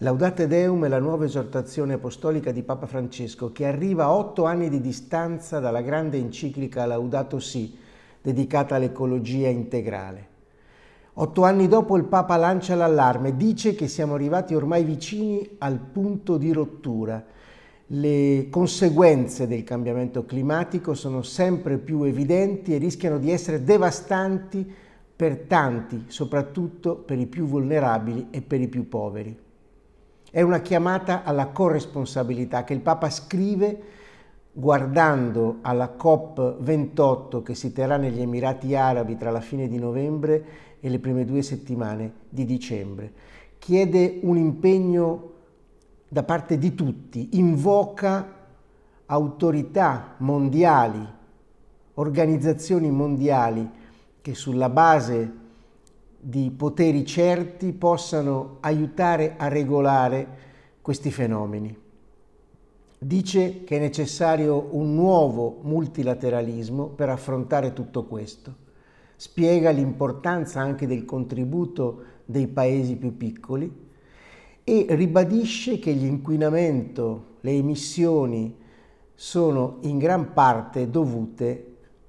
Laudate Deum è la nuova esortazione apostolica di Papa Francesco che arriva a otto anni di distanza dalla grande enciclica Laudato Si, dedicata all'ecologia integrale. Otto anni dopo il Papa lancia l'allarme, dice che siamo arrivati ormai vicini al punto di rottura. Le conseguenze del cambiamento climatico sono sempre più evidenti e rischiano di essere devastanti per tanti, soprattutto per i più vulnerabili e per i più poveri. È una chiamata alla corresponsabilità che il Papa scrive guardando alla COP28 che si terrà negli Emirati Arabi tra la fine di novembre e le prime due settimane di dicembre. Chiede un impegno da parte di tutti, invoca autorità mondiali, organizzazioni mondiali che sulla base di poteri certi possano aiutare a regolare questi fenomeni. Dice che è necessario un nuovo multilateralismo per affrontare tutto questo. Spiega l'importanza anche del contributo dei paesi più piccoli e ribadisce che l'inquinamento, le emissioni sono in gran parte dovute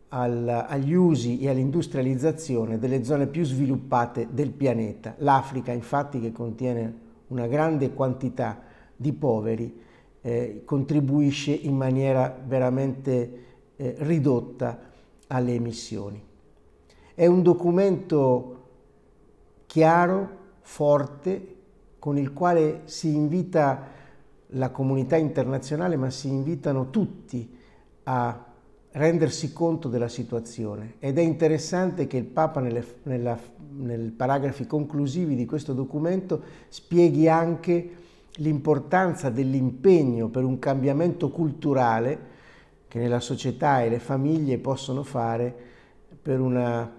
al, agli usi e all'industrializzazione delle zone più sviluppate del pianeta. L'Africa infatti che contiene una grande quantità di poveri eh, contribuisce in maniera veramente eh, ridotta alle emissioni. È un documento chiaro, forte, con il quale si invita la comunità internazionale, ma si invitano tutti a rendersi conto della situazione ed è interessante che il Papa nelle, nella, nel paragrafi conclusivi di questo documento spieghi anche l'importanza dell'impegno per un cambiamento culturale che nella società e le famiglie possono fare per una,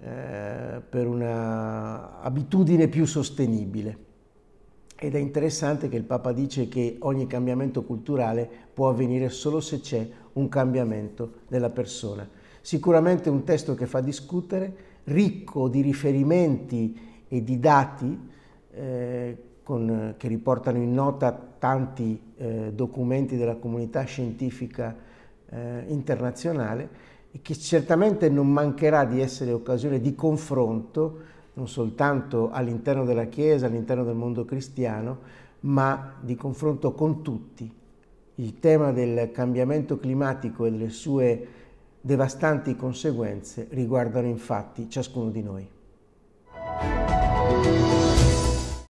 eh, per una abitudine più sostenibile. Ed è interessante che il Papa dice che ogni cambiamento culturale può avvenire solo se c'è un cambiamento della persona. Sicuramente un testo che fa discutere, ricco di riferimenti e di dati eh, con, che riportano in nota tanti eh, documenti della comunità scientifica eh, internazionale e che certamente non mancherà di essere occasione di confronto non soltanto all'interno della Chiesa, all'interno del mondo cristiano, ma di confronto con tutti. Il tema del cambiamento climatico e delle sue devastanti conseguenze riguardano infatti ciascuno di noi.